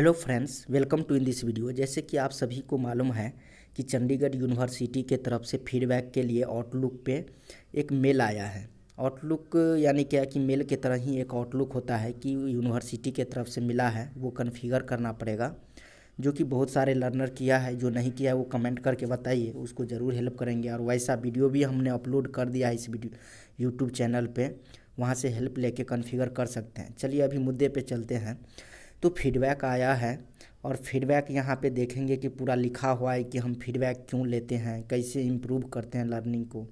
hello friends welcome to in this video जैसे कि आप सभी को मालूम है कि चंडीगढ़ यूनिवर्सिटी के तरफ से फीडबैक के लिए आउटलुक पे एक मेल आया है आउटलुक यानी क्या कि मेल के तरह ही एक आउटलुक होता है कि यूनिवर्सिटी के तरफ से मिला है वो कन्फिगर करना पड़ेगा जो कि बहुत सारे लर्नर किया है जो नहीं किया है वो कमेंट करके बताइए उसको ज़रूर हेल्प करेंगे और वैसा वीडियो भी हमने अपलोड कर दिया है इस वीडियो यूट्यूब चैनल पर वहाँ से हेल्प लेके कन्फिगर कर सकते हैं चलिए अभी मुद्दे पर चलते हैं तो फीडबैक आया है और फीडबैक यहाँ पे देखेंगे कि पूरा लिखा हुआ है कि हम फीडबैक क्यों लेते हैं कैसे इम्प्रूव करते हैं लर्निंग को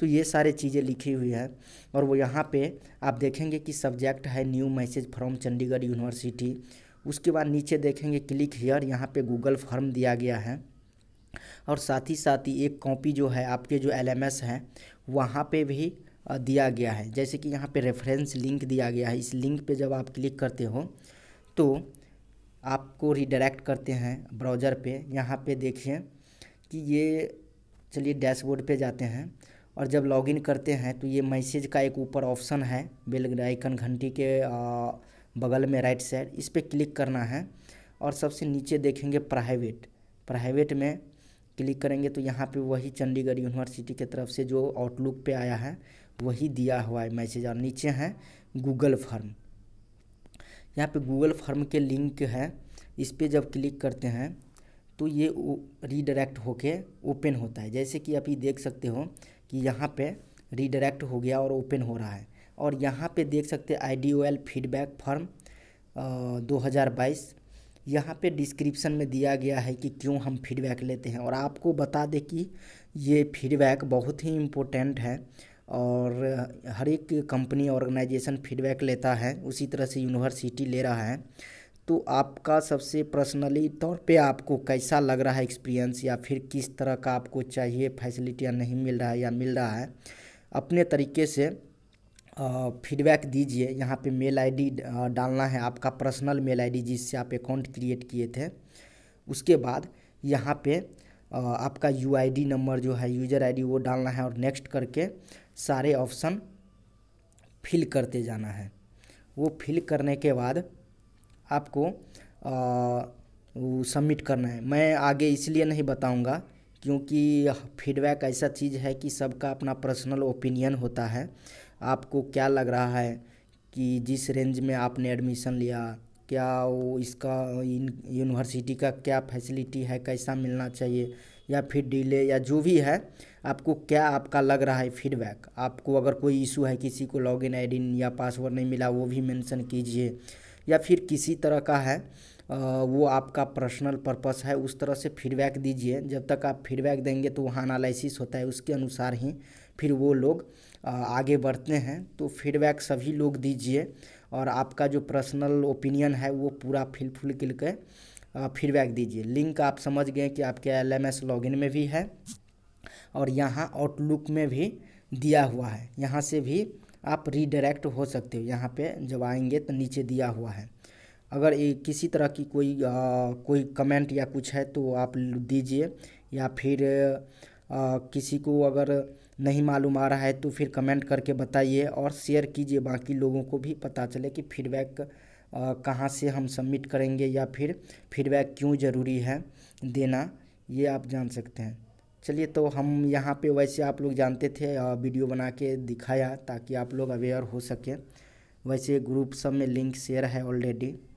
तो ये सारे चीज़ें लिखी हुई है और वो यहाँ पे आप देखेंगे कि सब्जेक्ट है new message from Chandigarh University उसके बाद नीचे देखेंगे क्लिक हेयर यहाँ पे गूगल फॉर्म दिया गया है और साथ ही साथ ही एक कॉपी जो है आपके जो एल एम एस हैं वहाँ पर भी दिया गया है जैसे कि यहाँ पर रेफरेंस लिंक दिया गया है इस लिंक पर जब आप क्लिक करते हो तो आपको रिडायरेक्ट करते हैं ब्राउज़र पे यहाँ पे देखिए कि ये चलिए डैशबोर्ड पे जाते हैं और जब लॉगिन करते हैं तो ये मैसेज का एक ऊपर ऑप्शन है बेल आइकन घंटी के आ, बगल में राइट साइड इस पर क्लिक करना है और सबसे नीचे देखेंगे प्राइवेट प्राइवेट में क्लिक करेंगे तो यहाँ पे वही चंडीगढ़ यूनिवर्सिटी के तरफ से जो आउटलुक पे आया है वही दिया हुआ है मैसेज और नीचे हैं गूगल फॉर्म यहाँ पे गूगल फॉर्म के लिंक है इस पर जब क्लिक करते हैं तो ये रीडायरेक्ट होके ओपन होता है जैसे कि आप ये देख सकते हो कि यहाँ पे रीडायरेक्ट हो गया और ओपन हो रहा है और यहाँ पे देख सकते हैं आई फीडबैक फॉर्म दो हज़ार बाईस यहाँ पर डिस्क्रिप्शन में दिया गया है कि क्यों हम फीडबैक लेते हैं और आपको बता दें कि ये फीडबैक बहुत ही इम्पोर्टेंट है और हर एक कंपनी ऑर्गेनाइजेशन फीडबैक लेता है उसी तरह से यूनिवर्सिटी ले रहा है तो आपका सबसे पर्सनली तौर पे आपको कैसा लग रहा है एक्सपीरियंस या फिर किस तरह का आपको चाहिए फैसिलिटी नहीं मिल रहा है या मिल रहा है अपने तरीके से फीडबैक दीजिए यहाँ पे मेल आईडी डालना है आपका पर्सनल मेल आईडी जिससे आप अकाउंट क्रिएट किए थे उसके बाद यहाँ पे आपका यू नंबर जो है यूज़र आई वो डालना है और नेक्स्ट करके सारे ऑप्शन फिल करते जाना है वो फिल करने के बाद आपको सबमिट करना है मैं आगे इसलिए नहीं बताऊंगा क्योंकि फीडबैक ऐसा चीज़ है कि सबका अपना पर्सनल ओपिनियन होता है आपको क्या लग रहा है कि जिस रेंज में आपने एडमिशन लिया क्या वो इसका इन यूनिवर्सिटी का क्या फैसिलिटी है कैसा मिलना चाहिए या फिर डिले या जो भी है आपको क्या आपका लग रहा है फीडबैक आपको अगर कोई इशू है किसी को लॉगिन आईडी या पासवर्ड नहीं मिला वो भी मेंशन कीजिए या फिर किसी तरह का है वो आपका पर्सनल पर्पस है उस तरह से फीडबैक दीजिए जब तक आप फीडबैक देंगे तो वहाँ अनालिसिस होता है उसके अनुसार ही फिर वो लोग आगे बढ़ते हैं तो फीडबैक सभी लोग दीजिए और आपका जो पर्सनल ओपिनियन है वो पूरा फिल फुल करके फीडबैक दीजिए लिंक आप समझ गए कि आपके एल एम एस लॉगिन में भी है और यहाँ आउटलुक में भी दिया हुआ है यहाँ से भी आप रीडायरेक्ट हो सकते हो यहाँ पे जब आएंगे तो नीचे दिया हुआ है अगर ये किसी तरह की कोई आ, कोई कमेंट या कुछ है तो आप दीजिए या फिर आ, किसी को अगर नहीं मालूम आ रहा है तो फिर कमेंट करके बताइए और शेयर कीजिए बाकी लोगों को भी पता चले कि फीडबैक कहाँ से हम सबमिट करेंगे या फिर फीडबैक क्यों ज़रूरी है देना ये आप जान सकते हैं चलिए तो हम यहाँ पे वैसे आप लोग जानते थे वीडियो बना के दिखाया ताकि आप लोग अवेयर हो सकें वैसे ग्रुप सब में लिंक शेयर है ऑलरेडी